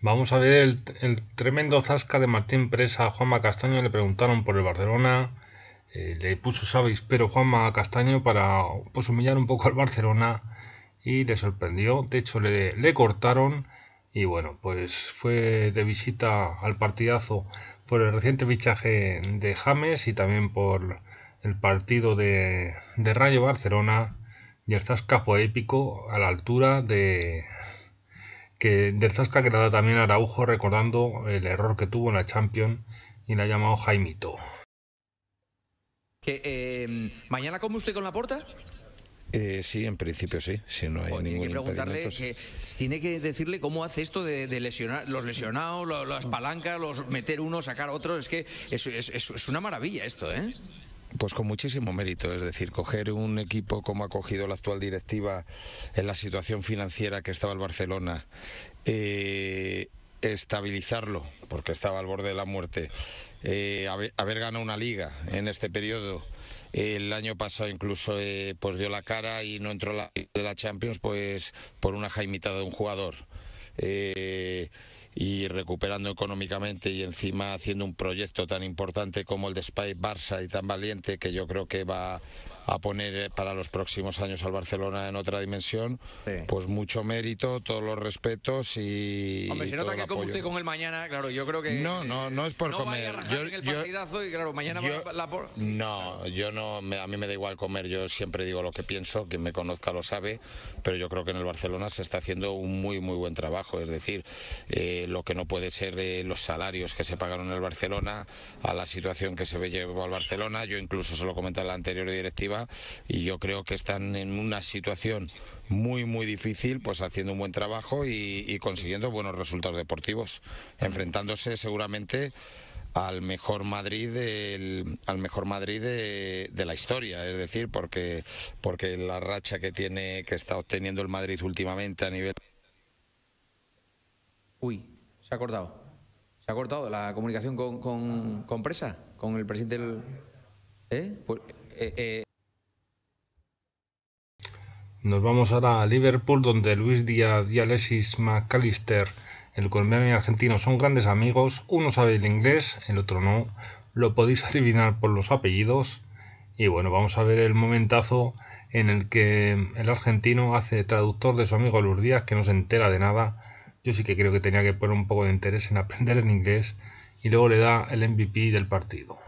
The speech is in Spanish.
Vamos a ver el, tremendo zasca de Martín Presa a Juanma Castaño. Le preguntaron por el Barcelona. Eh, le puso sabéis pero Juanma Castaño para pues, humillar un poco al Barcelona y le sorprendió. De hecho, le, cortaron. Y bueno, pues fue de visita al partidazo por el reciente fichaje de James y también por el partido de, de Rayo Barcelona. Y el zasca fue épico a la altura de, que del Zasca que le da también Araujo recordando el error que tuvo en la champion y la ha llamado Jaimito. Que, eh, ¿Mañana come usted con la porta? Eh, sí, en principio sí, si no hay ningún tiene que tiene que decirle cómo hace esto de, lesionar los lesionados, las palancas, los meter uno, sacar otro, es que es, es una maravilla esto, ¿eh? Pues con muchísimo mérito, es decir, coger un equipo como ha cogido la actual directiva en la situación financiera que estaba el Barcelona, eh, estabilizarlo, porque estaba al borde de la muerte, eh, haber, ganado una liga en este periodo. el año pasado incluso eh, pues dio la cara y no entró la, de la Champions pues por una jaimitada de un jugador y recuperando económicamente y encima haciendo un proyecto tan importante como el de Spike Barça y tan valiente que yo creo que va a poner eh, para los próximos años al Barcelona en otra dimensión, pues mucho mérito, todos los respetos y. Hombre, se nota que como usted con el mañana, claro, yo creo que. No, no, no es por comer. yo, el partidazo y claro, mañana la por... No, yo no, a mí me da igual comer, yo siempre digo lo que pienso, quien me conozca lo sabe, pero yo creo que en el Barcelona se está haciendo un muy, muy buen trabajo, es decir, eh, lo que no puede ser eh, los salarios que se pagaron en el Barcelona, a la situación que se ve llevó al Barcelona. Yo incluso se lo comenté en la anterior directiva y yo creo que están en una situación muy, muy difícil, pues haciendo un buen trabajo y, consiguiendo buenos resultados deportivos, enfrentándose seguramente al mejor Madrid al mejor Madrid de, la historia, es decir, porque porque la racha que tiene que está obteniendo el Madrid últimamente a nivel Uy, se ha cortado. ¿Se ha cortado la comunicación con, con, con Presa? Con el presidente del... ¿Eh? Pues, eh, eh. Nos vamos ahora a Liverpool, donde Luis Díaz y Alexis McAllister, el colombiano y argentino, son grandes amigos. Uno sabe el inglés, el otro no. Lo podéis adivinar por los apellidos. Y bueno, vamos a ver el momentazo en el que el argentino hace traductor de su amigo Luis Díaz, que no se entera de nada yo sí que creo que tenía que poner un poco de interés en aprender en inglés y luego le da el MVP del partido.